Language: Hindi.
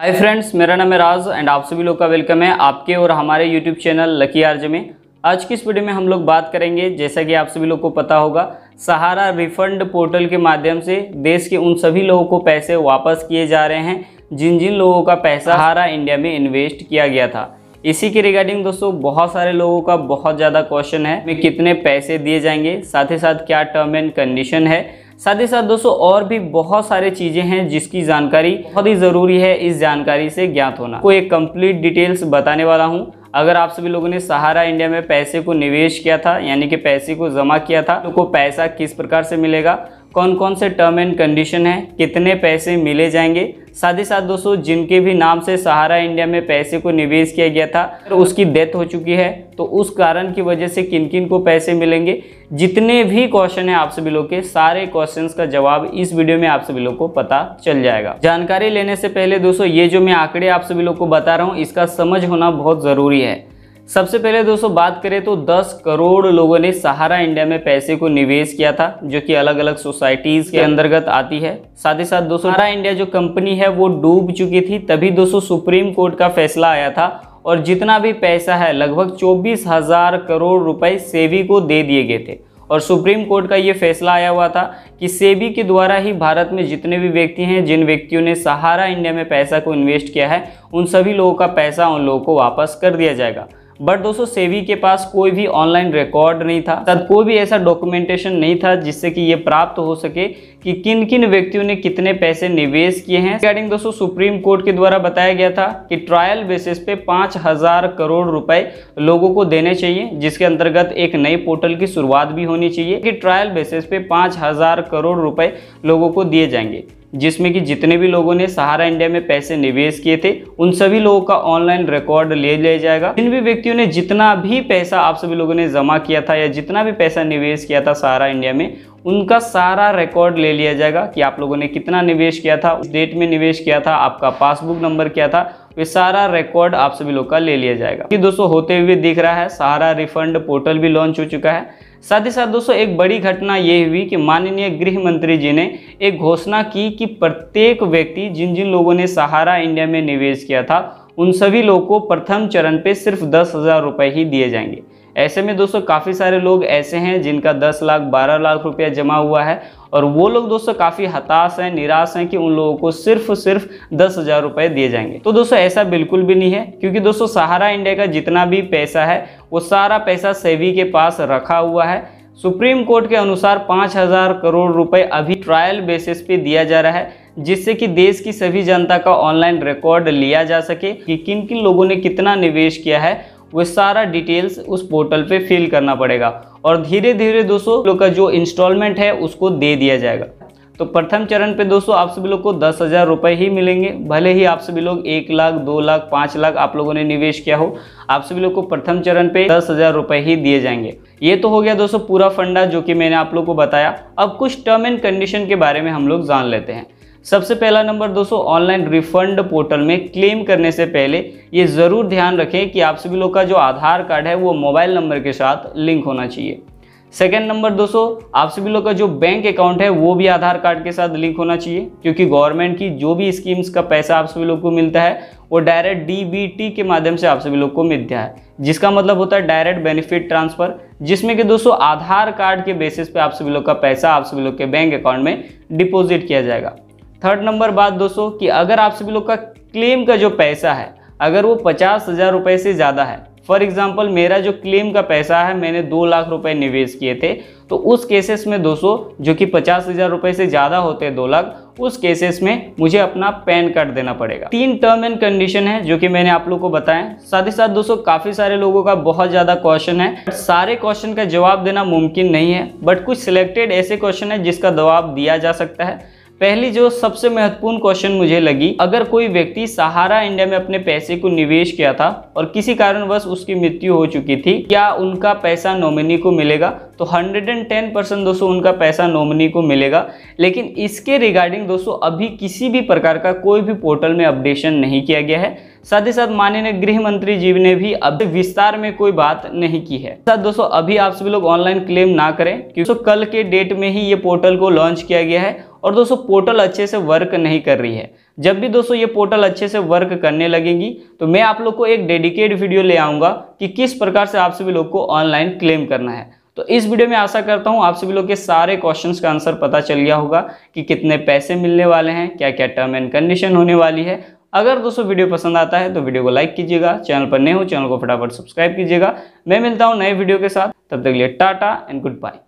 हाय फ्रेंड्स मेरा नाम है राज एंड आप सभी लोग का वेलकम है आपके और हमारे यूट्यूब चैनल लकी आर्ज में आज की इस वीडियो में हम लोग बात करेंगे जैसा कि आप सभी लोग को पता होगा सहारा रिफंड पोर्टल के माध्यम से देश के उन सभी लोगों को पैसे वापस किए जा रहे हैं जिन जिन लोगों का पैसा सहारा इंडिया में इन्वेस्ट किया गया था इसी के रिगार्डिंग दोस्तों बहुत सारे लोगों का बहुत ज़्यादा क्वेश्चन है कितने पैसे दिए जाएंगे साथ ही साथ क्या टर्म एंड कंडीशन है साथ ही साथ दोस्तों और भी बहुत सारे चीज़ें हैं जिसकी जानकारी बहुत ही ज़रूरी है इस जानकारी से ज्ञात होना को एक कंप्लीट डिटेल्स बताने वाला हूँ अगर आप सभी लोगों ने सहारा इंडिया में पैसे को निवेश किया था यानी कि पैसे को जमा किया था तो को पैसा किस प्रकार से मिलेगा कौन कौन से टर्म एंड कंडीशन है कितने पैसे मिले जाएंगे साथ ही साथ दोस्तों जिनके भी नाम से सहारा इंडिया में पैसे को निवेश किया गया था तो उसकी डेथ हो चुकी है तो उस कारण की वजह से किन किन को पैसे मिलेंगे जितने भी क्वेश्चन है आप सभी लोग के सारे क्वेश्चंस का जवाब इस वीडियो में आप सभी लोग को पता चल जाएगा जानकारी लेने से पहले दोस्तों ये जो मैं आंकड़े आप सभी लोग को बता रहा हूँ इसका समझ होना बहुत ज़रूरी है सबसे पहले दोस्तों बात करें तो 10 करोड़ लोगों ने सहारा इंडिया में पैसे को निवेश किया था जो कि अलग अलग सोसाइटीज के अंतर्गत आती है साथ ही साथ दोस्तों सहारा इंडिया जो कंपनी है वो डूब चुकी थी तभी दोस्तों सुप्रीम कोर्ट का फैसला आया था और जितना भी पैसा है लगभग चौबीस हजार करोड़ रुपए सेवी को दे दिए गए थे और सुप्रीम कोर्ट का ये फैसला आया हुआ था कि सेबी के द्वारा ही भारत में जितने भी व्यक्ति हैं जिन व्यक्तियों ने सहारा इंडिया में पैसा को इन्वेस्ट किया है उन सभी लोगों का पैसा उन लोगों को वापस कर दिया जाएगा बट दोस्तों सेवी के पास कोई भी ऑनलाइन रिकॉर्ड नहीं था तब कोई भी ऐसा डॉक्यूमेंटेशन नहीं था जिससे कि ये प्राप्त हो सके कि किन किन व्यक्तियों ने कितने पैसे निवेश किए हैं रिगार्डिंग दोस्तों सुप्रीम कोर्ट के द्वारा बताया गया था कि ट्रायल बेसिस पे पाँच हजार करोड़ रुपए लोगों को देने चाहिए जिसके अंतर्गत एक नए पोर्टल की शुरुआत भी होनी चाहिए कि ट्रायल बेसिस पे पाँच हजार करोड़ रुपए लोगों को दिए जाएंगे जिसमें कि जितने भी लोगों ने सहारा इंडिया में पैसे निवेश किए थे उन सभी लोगों का ऑनलाइन रिकॉर्ड ले लिया जाएगा जिन भी व्यक्तियों ने जितना भी पैसा आप सभी लोगों ने जमा किया था या जितना भी पैसा निवेश किया था सहारा इंडिया में उनका सारा रिकॉर्ड ले लिया जाएगा कि आप लोगों ने कितना निवेश किया था उस डेट में निवेश किया था आपका पासबुक नंबर क्या था ये सारा रिकॉर्ड आप सभी लोग का ले लिया जाएगा कि दोस्तों होते हुए दिख रहा है सारा रिफंड पोर्टल भी लॉन्च हो चुका है साथ ही साथ दोस्तों एक बड़ी घटना ये हुई कि माननीय गृह मंत्री जी ने एक घोषणा की कि प्रत्येक व्यक्ति जिन जिन लोगों ने सहारा इंडिया में निवेश किया था उन सभी लोगों को प्रथम चरण पे सिर्फ दस हज़ार रुपये ही दिए जाएंगे ऐसे में दोस्तों काफ़ी सारे लोग ऐसे हैं जिनका 10 लाख 12 लाख रुपया जमा हुआ है और वो लोग दोस्तों काफ़ी हताश हैं निराश हैं कि उन लोगों को सिर्फ सिर्फ दस हज़ार रुपये दिए जाएंगे तो दोस्तों ऐसा बिल्कुल भी नहीं है क्योंकि दोस्तों सहारा इंडिया का जितना भी पैसा है वो सारा पैसा सेवी के पास रखा हुआ है सुप्रीम कोर्ट के अनुसार पाँच हज़ार करोड़ रुपए अभी ट्रायल बेसिस पे दिया जा रहा है जिससे कि देश की सभी जनता का ऑनलाइन रिकॉर्ड लिया जा सके कि किन किन लोगों ने कितना निवेश किया है वो सारा डिटेल्स उस पोर्टल पे फिल करना पड़ेगा और धीरे धीरे दोस्तों लोग का जो इंस्टॉलमेंट है उसको दे दिया जाएगा तो प्रथम चरण पे दोस्तों आप सभी लोग को दस हज़ार रुपये ही मिलेंगे भले ही आप सभी लोग एक लाख दो लाख पाँच लाख आप लोगों ने निवेश किया हो आप सभी लोग को प्रथम चरण पे दस हज़ार रुपये ही दिए जाएंगे ये तो हो गया दोस्तों पूरा फंडा जो कि मैंने आप लोग को बताया अब कुछ टर्म एंड कंडीशन के बारे में हम लोग जान लेते हैं सबसे पहला नंबर दोस्तों ऑनलाइन रिफंड पोर्टल में क्लेम करने से पहले ये ज़रूर ध्यान रखें कि आप सभी लोग का जो आधार कार्ड है वो मोबाइल नंबर के साथ लिंक होना चाहिए सेकेंड नंबर दोस्तों आप सभी लोग का जो बैंक अकाउंट है वो भी आधार कार्ड के साथ लिंक होना चाहिए क्योंकि गवर्नमेंट की जो भी स्कीम्स का पैसा आप सभी लोग को मिलता है वो डायरेक्ट डीबीटी के माध्यम से आप सभी लोग को मिलता है जिसका मतलब होता है डायरेक्ट बेनिफिट ट्रांसफर जिसमें कि दोस्तों आधार कार्ड के बेसिस पे आप सभी लोग का पैसा आप सभी लोग के बैंक अकाउंट में डिपोजिट किया जाएगा थर्ड नंबर बात दोस्तों कि अगर आप सभी लोग का क्लेम का जो पैसा है अगर वो पचास हज़ार रुपये से ज़्यादा है फॉर एग्जाम्पल मेरा जो क्लेम का पैसा है मैंने दो लाख रुपए निवेश किए थे तो उस केसेस में दोस्तों जो कि पचास हज़ार रुपये से ज़्यादा होते हैं दो लाख उस केसेस में मुझे अपना पैन कार्ड देना पड़ेगा तीन टर्म एंड कंडीशन है जो कि मैंने आप लोग को बताया साथ ही साथ दोस्तों काफ़ी सारे लोगों का बहुत ज़्यादा क्वेश्चन है सारे क्वेश्चन का जवाब देना मुमकिन नहीं है बट कुछ सिलेक्टेड ऐसे क्वेश्चन है जिसका जवाब दिया जा सकता है पहली जो सबसे महत्वपूर्ण क्वेश्चन मुझे लगी अगर कोई व्यक्ति सहारा इंडिया में अपने पैसे को निवेश किया था और किसी कारणवश उसकी मृत्यु हो चुकी थी क्या उनका पैसा नॉमिनी को मिलेगा तो 110 परसेंट दोस्तों उनका पैसा नॉमिनी को मिलेगा लेकिन इसके रिगार्डिंग दोस्तों अभी किसी भी प्रकार का कोई भी पोर्टल में अपडेशन नहीं किया गया है साथ ही साथ माननीय गृह मंत्री जी ने भी अब विस्तार में कोई बात नहीं की है साथ दोस्तों अभी आप सभी लोग ऑनलाइन क्लेम ना करें क्योंकि कल के डेट में ही ये पोर्टल को लॉन्च किया गया है और दोस्तों पोर्टल अच्छे से वर्क नहीं कर रही है जब भी दोस्तों ये पोर्टल अच्छे से वर्क करने लगेंगी तो मैं आप लोग को एक डेडिकेट वीडियो ले आऊँगा कि किस प्रकार से आप सभी लोग को ऑनलाइन क्लेम करना है तो इस वीडियो में आशा करता हूँ आप सभी लोग के सारे क्वेश्चन का आंसर पता चल गया होगा कि कितने पैसे मिलने वाले हैं क्या क्या टर्म एंड कंडीशन होने वाली है अगर दोस्तों वीडियो पसंद आता है तो वीडियो को लाइक कीजिएगा चैनल पर नए हो चैनल को फटाफट सब्सक्राइब कीजिएगा मैं मिलता हूँ नए वीडियो के साथ तब तक लिए टाटा एंड गुड बाय